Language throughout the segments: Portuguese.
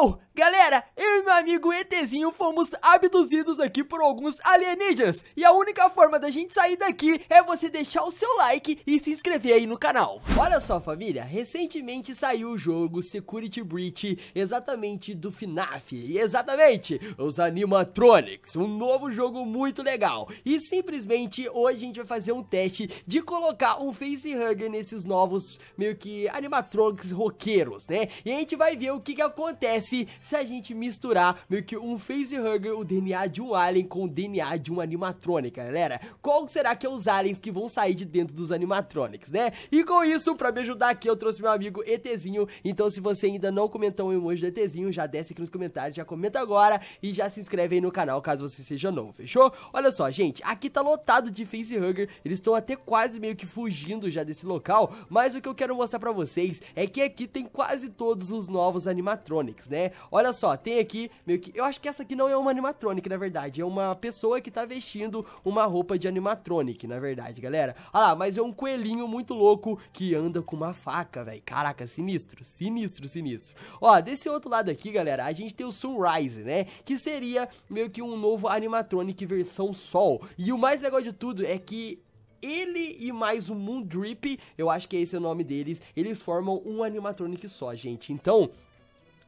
No! Galera, eu e meu amigo ETzinho fomos abduzidos aqui por alguns alienígenas. E a única forma da gente sair daqui é você deixar o seu like e se inscrever aí no canal. Olha só, família, recentemente saiu o jogo Security Breach, exatamente do FNAF. E exatamente, os animatronics, um novo jogo muito legal. E simplesmente hoje a gente vai fazer um teste de colocar um facehugger nesses novos meio que animatronics roqueiros, né? E a gente vai ver o que que acontece se a gente misturar meio que um facehugger, o DNA de um alien com o DNA de um animatrônica, galera. Qual será que é os aliens que vão sair de dentro dos animatronics, né? E com isso, pra me ajudar aqui, eu trouxe meu amigo ETzinho. Então, se você ainda não comentou o emoji do ETzinho, já desce aqui nos comentários, já comenta agora e já se inscreve aí no canal caso você seja novo, fechou? Olha só, gente, aqui tá lotado de facehugger, eles estão até quase meio que fugindo já desse local, mas o que eu quero mostrar pra vocês é que aqui tem quase todos os novos animatronics, né? Olha Olha só, tem aqui meio que. Eu acho que essa aqui não é uma animatronic, na verdade. É uma pessoa que tá vestindo uma roupa de animatronic, na verdade, galera. Ah lá, mas é um coelhinho muito louco que anda com uma faca, velho. Caraca, sinistro, sinistro, sinistro. Ó, desse outro lado aqui, galera, a gente tem o Sunrise, né? Que seria meio que um novo animatronic versão sol. E o mais legal de tudo é que ele e mais o Moondrip, eu acho que é esse é o nome deles, eles formam um animatronic só, gente. Então,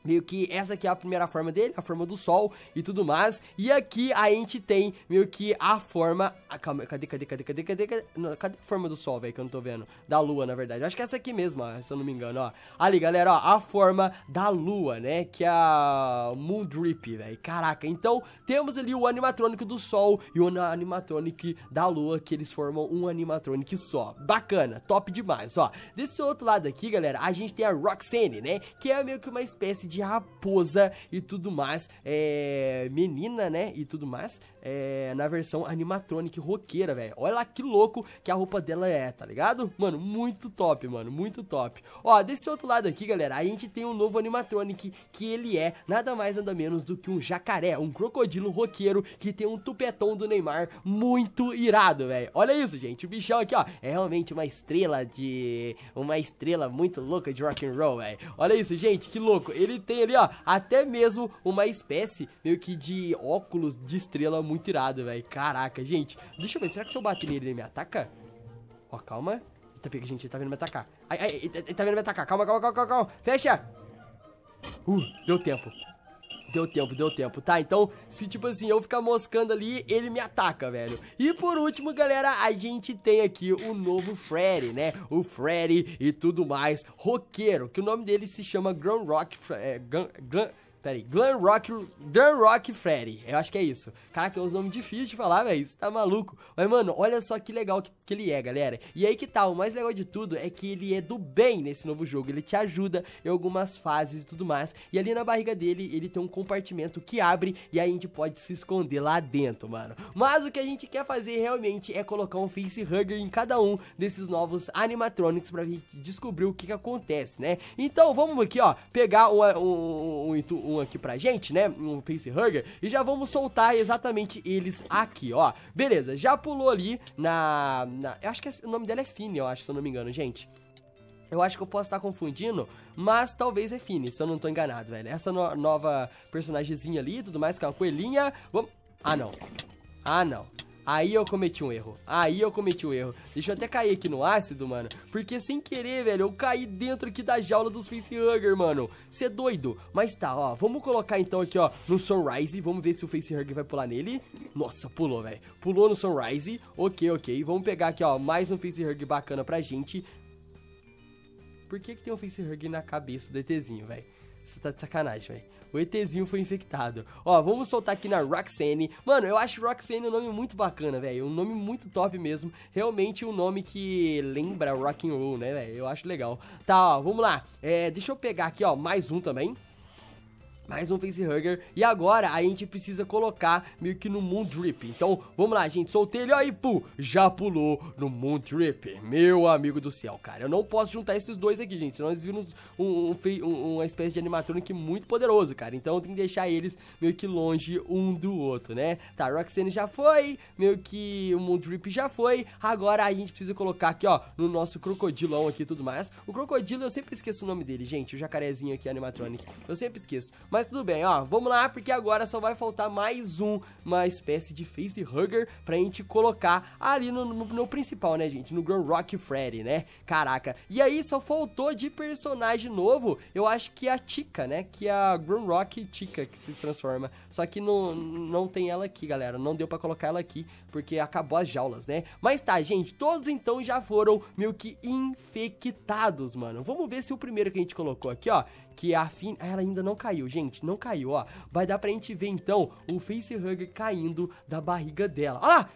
meio que essa aqui é a primeira forma dele, a forma do sol e tudo mais. E aqui a gente tem meio que a forma... Ah, calma, cadê, cadê, cadê, cadê, cadê, cadê? Não, cadê a forma do sol, velho, que eu não tô vendo? Da lua, na verdade. Eu acho que é essa aqui mesmo, ó, se eu não me engano, ó. Ali, galera, ó, a forma da lua, né, que é a Drip, velho. Caraca, então temos ali o animatrônico do sol e o animatrônico da lua, que eles formam um animatrônico só. Bacana, top demais, ó. Desse outro lado aqui, galera, a gente tem a Roxanne, né, que é meio que uma espécie de raposa e tudo mais, é, menina, né, e tudo mais, é, na versão animatronic roqueira, velho. Olha lá que louco que a roupa dela é, tá ligado? Mano, muito top, mano, muito top. Ó, desse outro lado aqui, galera, a gente tem um novo animatronic que ele é nada mais nada menos do que um jacaré, um crocodilo roqueiro que tem um tupetão do Neymar muito irado, velho. Olha isso, gente, o bichão aqui, ó, é realmente uma estrela de... uma estrela muito louca de rock and roll, velho. Olha isso, gente, que louco. Ele tem ali, ó, até mesmo uma espécie meio que de óculos de estrela muito irado, velho. Caraca, gente. Deixa eu ver, será que se eu bater nele ele me ataca? Ó, calma. Eita, pega, gente, ele tá vendo me atacar. Ai, ai, ele tá vendo me atacar. Calma, calma, calma, calma, calma. Fecha! Uh, deu tempo. Deu tempo, deu tempo, tá? Então, se tipo assim, eu ficar moscando ali, ele me ataca, velho. E por último, galera, a gente tem aqui o novo Freddy, né? O Freddy e tudo mais, roqueiro, que o nome dele se chama Grand Rock... É, Grand, Grand Peraí, Glam Rock, Glam Rock Freddy, eu acho que é isso. Caraca, é um nome difícil de falar, velho, você tá maluco. Mas, mano, olha só que legal que, que, ele é, galera. E aí que tá, o mais legal de tudo é que ele é do bem nesse novo jogo, ele te ajuda em algumas fases e tudo mais. E ali na barriga dele, ele tem um compartimento que abre e aí a gente pode se esconder lá dentro, mano. Mas o que a gente quer fazer realmente é colocar um face hugger em cada um desses novos animatronics pra gente descobrir o que que acontece, né? Então, vamos aqui, ó, pegar um, um, um, um um aqui pra gente, né? Um face hugger E já vamos soltar exatamente eles aqui, ó. Beleza, já pulou ali na... na eu acho que é, o nome dela é Fini, eu acho, se eu não me engano, gente. Eu acho que eu posso estar confundindo, mas talvez é Fini, se eu não tô enganado, velho. Essa no nova personagemzinha ali e tudo mais, que é uma coelhinha. Vamos... Ah, não. Ah, não. Aí eu cometi um erro. Aí eu cometi um erro. Deixa eu até cair aqui no ácido, mano. Porque sem querer, velho, eu caí dentro aqui da jaula dos facehugger, mano. Cê é doido. Mas tá, ó. Vamos colocar então aqui, ó, no Sunrise. Vamos ver se o facehugger vai pular nele. Nossa, pulou, velho. Pulou no Sunrise. Ok, ok. Vamos pegar aqui, ó, mais um facehugger bacana pra gente. Por que que tem um facehugger na cabeça do ETzinho, velho? Você tá de sacanagem, velho. O ETzinho foi infectado. Ó, vamos soltar aqui na Roxane. Mano, eu acho Roxane um nome muito bacana, velho. Um nome muito top mesmo. Realmente um nome que lembra rock and roll, né, velho? Eu acho legal. Tá, ó, vamos lá. É, deixa eu pegar aqui, ó, mais um também mais um facehugger. E agora a gente precisa colocar meio que no Moon Drip. Então, vamos lá, gente. Soltei ele, ó, e já pulou no Moon Drip. Meu amigo do céu, cara. Eu não posso juntar esses dois aqui, gente. Senão eles viram um, um, um, uma espécie de animatronic muito poderoso, cara. Então eu tenho que deixar eles meio que longe um do outro, né? Tá, Roxane já foi, meio que o Moon Drip já foi. Agora a gente precisa colocar aqui, ó, no nosso crocodilão aqui e tudo mais. O crocodilo, eu sempre esqueço o nome dele, gente. O jacarezinho aqui, animatronic. Eu sempre esqueço. Mas mas tudo bem, ó, vamos lá, porque agora só vai faltar mais um, uma espécie de face hugger pra gente colocar ali no, no, no principal, né, gente? No Grand Rock Freddy, né? Caraca. E aí só faltou de personagem novo, eu acho que é a Tica, né? Que é a Grand Rock Tica que se transforma. Só que no, não tem ela aqui, galera. Não deu pra colocar ela aqui, porque acabou as jaulas, né? Mas tá, gente, todos então já foram meio que infectados, mano. Vamos ver se o primeiro que a gente colocou aqui, ó, que é a Fin... Ah, ela ainda não caiu, gente, não caiu, ó. Vai dar pra gente ver, então, o facehugger caindo da barriga dela. Olha lá!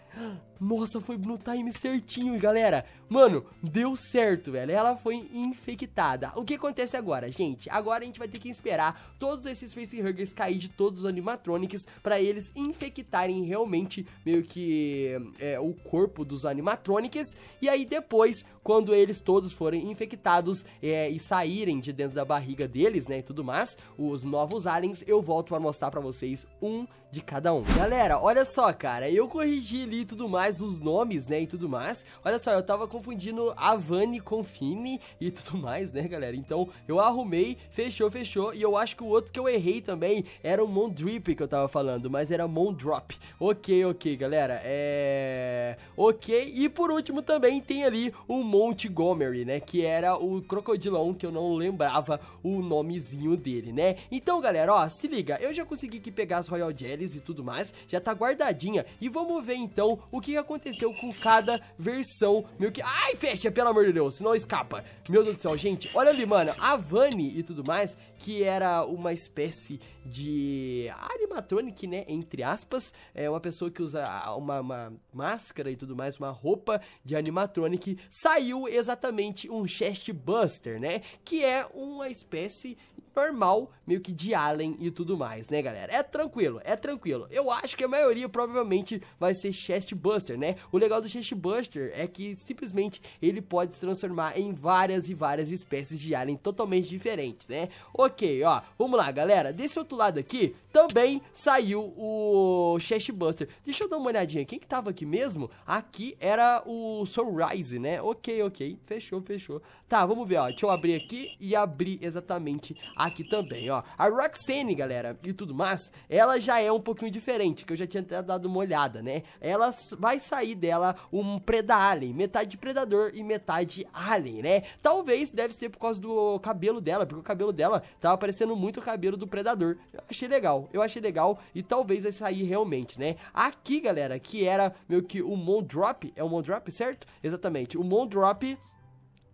Nossa, foi no time certinho, galera. Mano, deu certo, velho. Ela foi infectada. O que acontece agora, gente? Agora a gente vai ter que esperar todos esses facehuggers cair de todos os animatronics para eles infectarem realmente meio que é, o corpo dos animatronics. E aí depois, quando eles todos forem infectados é, e saírem de dentro da barriga deles, né, e tudo mais, os novos aliens, eu volto a mostrar para vocês um de cada um. Galera, olha só, cara. Eu corrigi ali e tudo mais mais os nomes, né, e tudo mais. Olha só, eu tava confundindo Avani com Fini e tudo mais, né, galera? Então, eu arrumei, fechou, fechou, e eu acho que o outro que eu errei também era o Mondrip que eu tava falando, mas era Mondrop. Ok, ok, galera, é... Ok, e por último também tem ali o Montgomery, né, que era o crocodilão que eu não lembrava o nomezinho dele, né? Então, galera, ó, se liga, eu já consegui aqui pegar as Royal Jellies e tudo mais, já tá guardadinha, e vamos ver então o que aconteceu com cada versão meio que... Ai, fecha, pelo amor de Deus, senão escapa. Meu Deus do céu, gente, olha ali, mano, a Vani e tudo mais, que era uma espécie de animatronic, né, entre aspas, é uma pessoa que usa uma, uma máscara e tudo mais, uma roupa de animatronic, saiu exatamente um chest buster, né, que é uma espécie normal, meio que de Allen e tudo mais, né, galera? É tranquilo, é tranquilo. Eu acho que a maioria provavelmente vai ser chest buster né? O legal do chest buster é que simplesmente ele pode se transformar em várias e várias espécies de Alien totalmente diferentes, né? Ok, ó, vamos lá, galera. Desse outro lado aqui, também saiu o chest buster Deixa eu dar uma olhadinha, quem que tava aqui mesmo? Aqui era o Sunrise, né? Ok, ok, fechou, fechou. Tá, vamos ver, ó, deixa eu abrir aqui e abrir exatamente a aqui também, ó. A Roxane, galera, e tudo mais, ela já é um pouquinho diferente, que eu já tinha até dado uma olhada, né? Ela vai sair dela um Preda Alien, metade Predador e metade Alien, né? Talvez deve ser por causa do cabelo dela, porque o cabelo dela tava parecendo muito o cabelo do Predador. Eu achei legal, eu achei legal e talvez vai sair realmente, né? Aqui, galera, que era meio que o Mondrop, é o Mondrop, certo? Exatamente, o Mondrop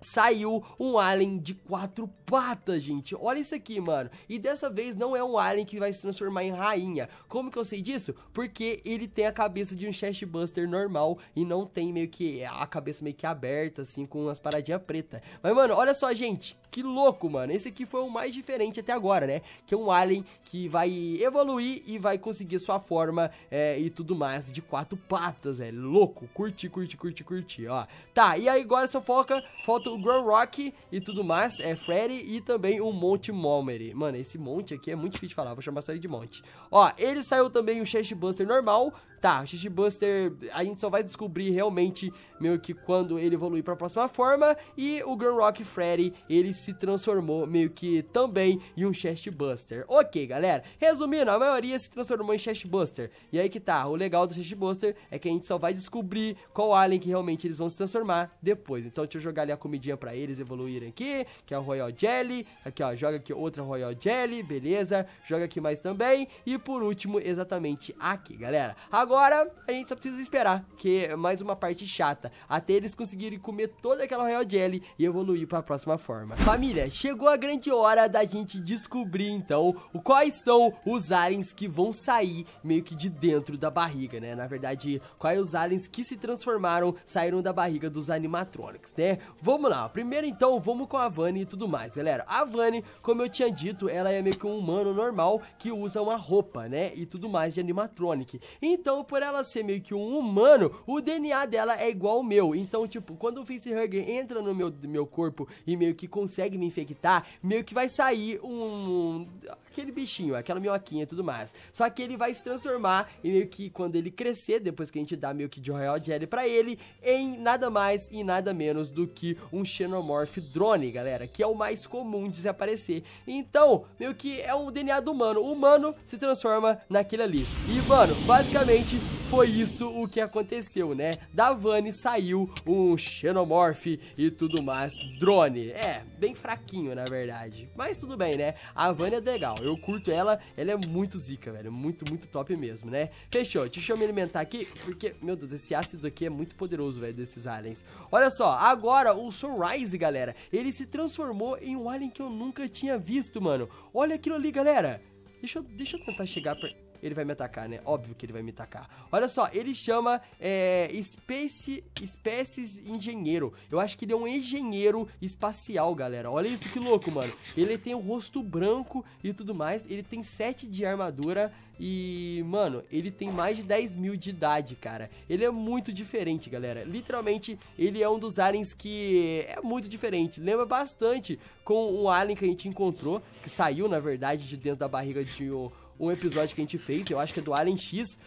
saiu um alien de quatro patas, gente. Olha isso aqui, mano. E dessa vez não é um alien que vai se transformar em rainha. Como que eu sei disso? Porque ele tem a cabeça de um chestbuster normal e não tem meio que a cabeça meio que aberta, assim, com as paradinhas preta. Mas, mano, olha só, gente. Que louco, mano. Esse aqui foi o mais diferente até agora, né? Que é um alien que vai evoluir e vai conseguir sua forma é, e tudo mais de quatro patas, é louco. Curti, curti, curti, curti, ó. Tá, e aí agora só foca, falta o Grand Rock e tudo mais, é Freddy e também o Monte Momery. Mano, esse monte aqui é muito difícil de falar, vou chamar só ele de monte. Ó, ele saiu também o Chest Buster normal, tá, o Xixi Buster a gente só vai descobrir realmente meio que quando ele evoluir para a próxima forma e o Grand Rock Freddy, ele se transformou meio que também em um Chest Buster. OK, galera. Resumindo, a maioria se transformou em Chest Buster. E aí que tá, o legal do Chest Buster é que a gente só vai descobrir qual alien que realmente eles vão se transformar depois. Então deixa eu jogar ali a comidinha para eles evoluírem aqui, que é o Royal Jelly. Aqui, ó, joga aqui outra Royal Jelly, beleza? Joga aqui mais também e por último exatamente aqui, galera. Agora Agora a gente só precisa esperar, que é mais uma parte chata, até eles conseguirem comer toda aquela Royal Jelly e evoluir para a próxima forma. Família, chegou a grande hora da gente descobrir então quais são os aliens que vão sair meio que de dentro da barriga, né? Na verdade, quais os aliens que se transformaram saíram da barriga dos animatronics, né? Vamos lá, primeiro então vamos com a Vani e tudo mais, galera. A Vani, como eu tinha dito, ela é meio que um humano normal que usa uma roupa, né? E tudo mais de animatronic. Então então, por ela ser meio que um humano, o DNA dela é igual ao meu. Então, tipo, quando o facehugger entra no meu, meu corpo e meio que consegue me infectar, meio que vai sair um aquele bichinho, aquela minhoquinha e tudo mais. Só que ele vai se transformar e meio que quando ele crescer, depois que a gente dá meio que de Royal Jelly pra ele, em nada mais e nada menos do que um Xenomorph Drone, galera, que é o mais comum de desaparecer. Então, meio que é um DNA do humano. O humano se transforma naquele ali. E, mano, basicamente foi isso o que aconteceu, né? Da Vani saiu um Xenomorph e tudo mais drone. É, bem fraquinho, na verdade. Mas tudo bem, né? A Vani é legal, eu curto ela, ela é muito zica, velho. Muito, muito top mesmo, né? Fechou, deixa eu me alimentar aqui, porque, meu Deus, esse ácido aqui é muito poderoso, velho, desses aliens. Olha só, agora o Sunrise, galera, ele se transformou em um alien que eu nunca tinha visto, mano. Olha aquilo ali, galera. Deixa eu, deixa eu tentar chegar perto ele vai me atacar, né? Óbvio que ele vai me atacar. Olha só, ele chama é, espécie, espécies engenheiro. Eu acho que ele é um engenheiro espacial, galera. Olha isso que louco, mano. Ele tem o rosto branco e tudo mais. Ele tem 7 de armadura e, mano, ele tem mais de 10 mil de idade, cara. Ele é muito diferente, galera. Literalmente, ele é um dos aliens que é muito diferente. Lembra bastante com o alien que a gente encontrou, que saiu, na verdade, de dentro da barriga de um um episódio que a gente fez, eu acho que é do Alien X,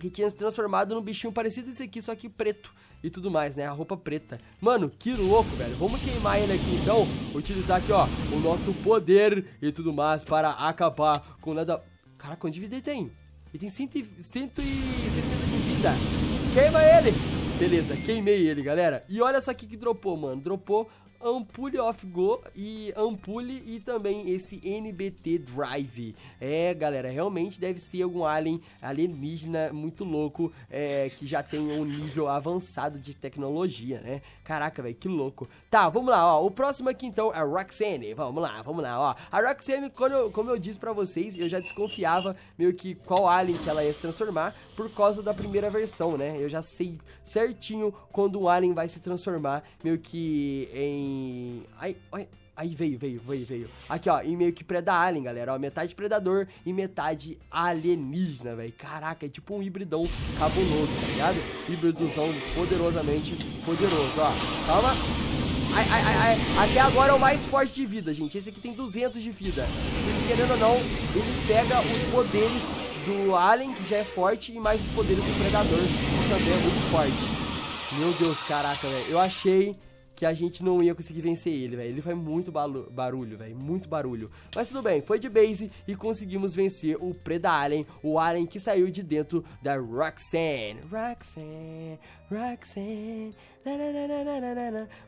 que tinha se transformado num bichinho parecido esse aqui, só que preto e tudo mais, né? A roupa preta. Mano, que louco, velho. Vamos queimar ele aqui, então. Utilizar aqui, ó, o nosso poder e tudo mais para acabar com nada... Caraca, quanto de vida ele tem? Ele tem 160 de vida. Queima ele! Beleza, queimei ele, galera. E olha só o que dropou, mano. Dropou Ampule Off Go e Ampule e também esse NBT Drive. É, galera, realmente deve ser algum alien alienígena muito louco é, que já tem um nível avançado de tecnologia, né? Caraca, velho, que louco. Tá, vamos lá, ó. O próximo aqui então é Roxane. Vamos lá, vamos lá, ó. A Roxane, quando eu, como eu disse para vocês, eu já desconfiava meio que qual alien que ela ia se transformar por causa da primeira versão, né? Eu já sei certinho quando um alien vai se transformar meio que em Ai, ai, Aí veio, veio, veio, veio. Aqui, ó, e meio que Preda Alien, galera. Ó, metade predador e metade alienígena, velho. Caraca, é tipo um hibridão cabuloso, tá ligado? Hibridozão poderosamente poderoso, ó. Calma. Ai, ai, ai, ai. Até agora é o mais forte de vida, gente. Esse aqui tem 200 de vida. E, querendo ou não, ele pega os poderes do Alien, que já é forte, e mais os poderes do Predador, que também é muito forte. Meu Deus, caraca, velho. Eu achei que a gente não ia conseguir vencer ele, velho. Ele faz muito barulho, velho, muito barulho. Mas tudo bem, foi de base e conseguimos vencer o Preda Alien, o Alien que saiu de dentro da Roxanne. Roxanne, Roxanne,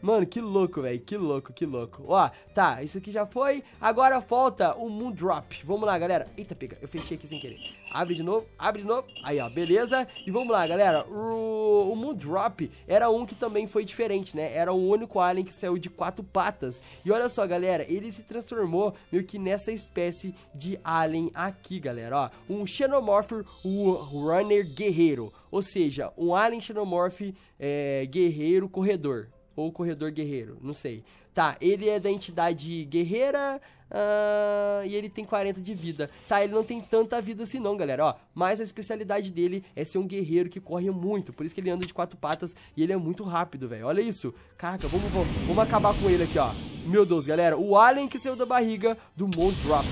Mano, que louco, velho. Que louco, que louco. Ó, tá. Isso aqui já foi. Agora falta o Moon Drop. Vamos lá, galera. Eita, pega. Eu fechei aqui sem querer. Abre de novo, abre de novo. Aí, ó, beleza. E vamos lá, galera. O, Moon Drop era um que também foi diferente, né? Era o único alien que saiu de quatro patas. E olha só, galera, ele se transformou meio que nessa espécie de alien aqui, galera. Ó, um Xenomorph Runner Guerreiro. Ou seja, um alien xenomorph é, guerreiro corredor. Ou corredor guerreiro, não sei. Tá, ele é da entidade guerreira uh, e ele tem 40 de vida. Tá, ele não tem tanta vida assim não, galera, ó. Mas a especialidade dele é ser um guerreiro que corre muito. Por isso que ele anda de quatro patas e ele é muito rápido, velho. Olha isso. Caraca, vamos, vamos, vamos acabar com ele aqui, ó. Meu Deus, galera. O alien que saiu da barriga do Mondrop.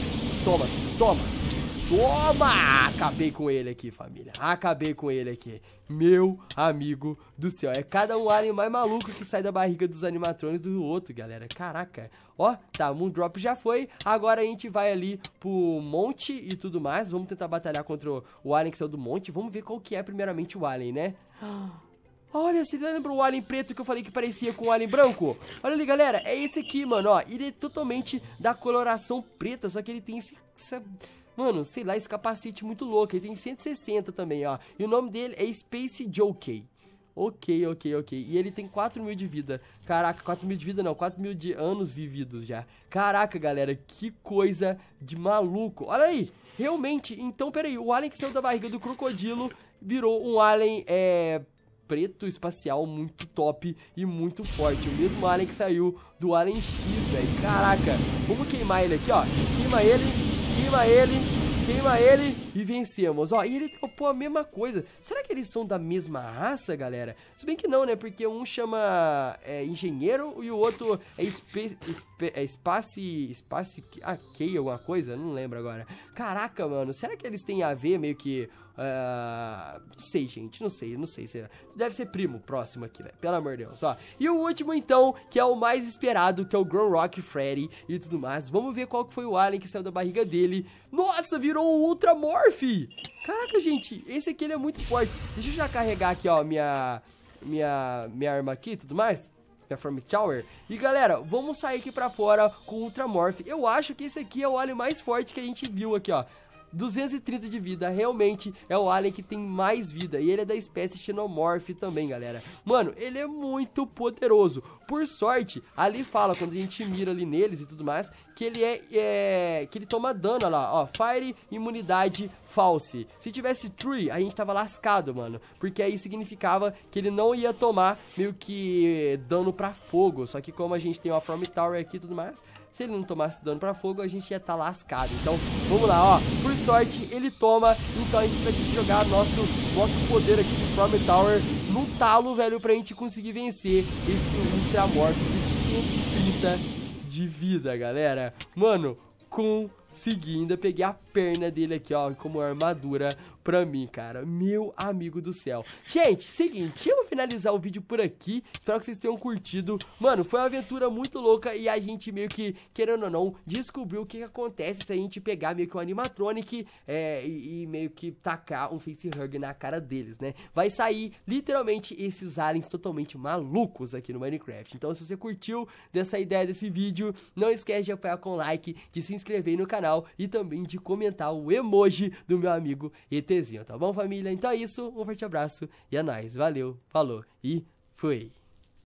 Toma, toma. Toma! Acabei com ele aqui, família. Acabei com ele aqui. Meu amigo do céu. É cada um alien mais maluco que sai da barriga dos animatrones do outro, galera. Caraca. Ó, tá, Moon Drop já foi. Agora a gente vai ali pro monte e tudo mais. Vamos tentar batalhar contra o alien que saiu do monte. Vamos ver qual que é primeiramente o alien, né? Olha, você lembra o alien preto que eu falei que parecia com o alien branco? Olha ali, galera, é esse aqui, mano, ó. Ele é totalmente da coloração preta, só que ele tem esse, Mano, sei lá, esse capacete muito louco. Ele tem 160 também, ó. E o nome dele é Space Joker. Ok, ok, ok. E ele tem 4 mil de vida. Caraca, 4 mil de vida não, 4 mil de anos vividos já. Caraca, galera, que coisa de maluco. Olha aí, realmente. Então, peraí, o alien que saiu da barriga do crocodilo virou um alien, é preto espacial muito top e muito forte. O mesmo alien que saiu do Alien X, velho. Caraca, vamos queimar ele aqui, ó. Queima ele queima ele, queima ele e vencemos. Ó, e ele topou a mesma coisa. Será que eles são da mesma raça, galera? Se bem que não, né? Porque um chama é, engenheiro e o outro é, espe, é espace... Espace... Ah, que alguma coisa? Não lembro agora. Caraca, mano. Será que eles têm a ver meio que Uh, não sei, gente, não sei, não sei. Será. É. Deve ser primo próximo aqui, velho. Né? Pelo amor de Deus, ó. E o último, então, que é o mais esperado, que é o Grown Rock Freddy e tudo mais. Vamos ver qual que foi o alien que saiu da barriga dele. Nossa, virou um Ultramorph! Caraca, gente, esse aqui ele é muito forte. Deixa eu já carregar aqui, ó, minha, minha, minha arma aqui e tudo mais da Form Tower. E galera, vamos sair aqui pra fora com o Ultramorph. Eu acho que esse aqui é o alien mais forte que a gente viu aqui, ó. 230 de vida, realmente é o alien que tem mais vida. E ele é da espécie Xenomorph também, galera. Mano, ele é muito poderoso. Por sorte, ali fala, quando a gente mira ali neles e tudo mais, que ele é... é que ele toma dano, olha lá, ó. Fire, imunidade, false. Se tivesse tree, a gente tava lascado, mano. Porque aí significava que ele não ia tomar meio que dano pra fogo. Só que como a gente tem uma From Tower aqui e tudo mais, se ele não tomasse dano pra fogo, a gente ia estar tá lascado. Então, vamos lá, ó. Por sorte, ele toma. Então a gente vai ter que jogar nosso, nosso poder aqui de Storm Tower no talo, velho, pra gente conseguir vencer esse Ultramorph de 130 de vida, galera. Mano, com seguindo. Eu peguei a perna dele aqui, ó, como armadura pra mim, cara. Meu amigo do céu. Gente, seguinte, eu vou finalizar o vídeo por aqui. Espero que vocês tenham curtido. Mano, foi uma aventura muito louca e a gente meio que, querendo ou não, descobriu o que, que acontece se a gente pegar meio que um animatronic é, e, e, meio que tacar um facehugger na cara deles, né? Vai sair, literalmente, esses aliens totalmente malucos aqui no Minecraft. Então, se você curtiu dessa ideia desse vídeo, não esquece de apoiar com like, de se inscrever no canal canal e também de comentar o emoji do meu amigo ETzinho, tá bom, família? Então é isso, um forte abraço e é nóis, valeu, falou e fui!